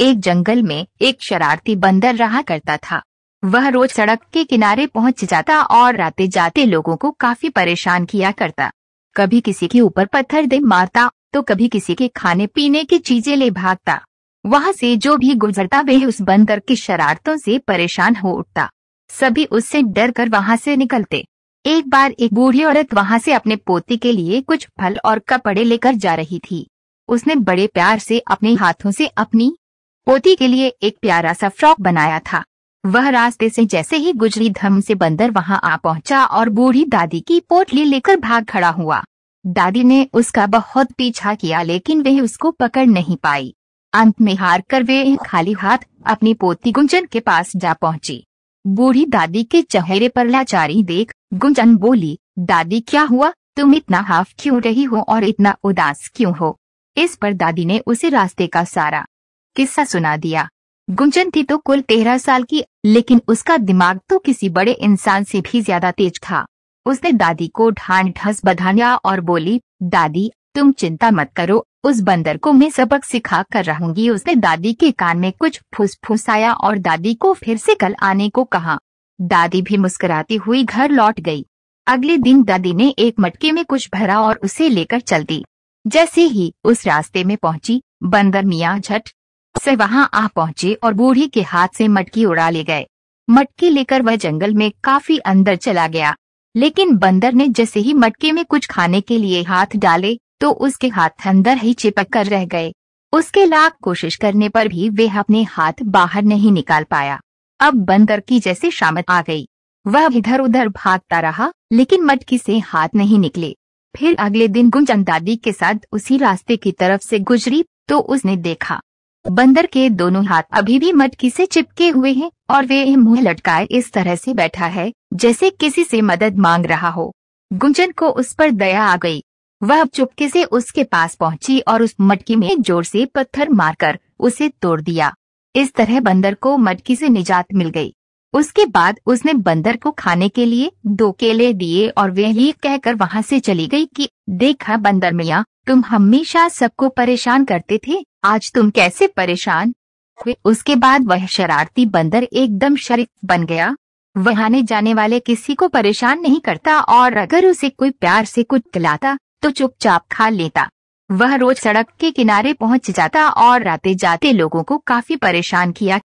एक जंगल में एक शरारती बंदर रहा करता था वह रोज सड़क के किनारे पहुंच जाता और आते जाते लोगों को काफी परेशान किया करता कभी किसी के ऊपर पत्थर दे मारता तो कभी किसी के खाने पीने की चीजें ले भागता वहाँ से जो भी गुजरता वह उस बंदर की शरारतों से परेशान हो उठता सभी उससे डर कर वहाँ से निकलते एक बार एक बूढ़ी औरत वहाँ से अपने पोते के लिए कुछ फल और कपड़े लेकर जा रही थी उसने बड़े प्यार से अपने हाथों से अपनी पोती के लिए एक प्यारा सा फ्रॉक बनाया था वह रास्ते से जैसे ही गुजरी धम से बंदर वहां आ पहुंचा और बूढ़ी दादी की पोटली लेकर भाग खड़ा हुआ दादी ने उसका बहुत पीछा किया लेकिन वह उसको पकड़ नहीं पाई अंत में हार कर वे खाली हाथ अपनी पोती गुंजन के पास जा पहुंची बूढ़ी दादी के चेहरे पर लाचारी देख गुंजन बोली दादी क्या हुआ तुम इतना हाफ क्यों रही हो और इतना उदास क्यों हो इस पर दादी ने उसे रास्ते का सारा किस्सा सुना दिया गुंजन थी तो कुल तेरह साल की लेकिन उसका दिमाग तो किसी बड़े इंसान से भी ज्यादा तेज था उसने दादी को ढान ढस बधाया और बोली दादी तुम चिंता मत करो उस बंदर को मैं सबक सिखा कर रहूंगी उसने दादी के कान में कुछ फुस फूसाया और दादी को फिर से कल आने को कहा दादी भी मुस्कुराती हुई घर लौट गई अगले दिन दादी ने एक मटके में कुछ भरा और उसे लेकर चल दी जैसे ही उस रास्ते में पहुंची बंदर मियाँ झट से वहां आ पहुंचे और बूढ़ी के हाथ से मटकी उड़ा ले गए मटकी लेकर वह जंगल में काफी अंदर चला गया लेकिन बंदर ने जैसे ही मटके में कुछ खाने के लिए हाथ डाले तो उसके हाथ अंदर ही चिपक कर रह गए उसके लाख कोशिश करने पर भी वे अपने हाथ बाहर नहीं निकाल पाया अब बंदर की जैसे शामत आ गई वह इधर उधर भागता रहा लेकिन मटकी से हाथ नहीं निकले फिर अगले दिन गुंजन दादी के साथ उसी रास्ते की तरफ से गुजरी तो उसने देखा बंदर के दोनों हाथ अभी भी मटकी से चिपके हुए हैं और वे मुंह लटकाए इस तरह से बैठा है जैसे किसी से मदद मांग रहा हो गुंजन को उस पर दया आ गई वह चुपके से उसके पास पहुंची और उस मटकी में जोर से पत्थर मारकर उसे तोड़ दिया इस तरह बंदर को मटकी से निजात मिल गई उसके बाद उसने बंदर को खाने के लिए दो केले दिए और वह ये कहकर वहां से चली गई कि देखा बंदर मिया तुम हमेशा सबको परेशान करते थे आज तुम कैसे परेशान हुए उसके बाद वह शरारती बंदर एकदम शरीफ बन गया वह आने जाने वाले किसी को परेशान नहीं करता और अगर उसे कोई प्यार से कुछ खिलाता तो चुपचाप खा लेता वह रोज सड़क के किनारे पहुंच जाता और आते जाते लोगों को काफी परेशान किया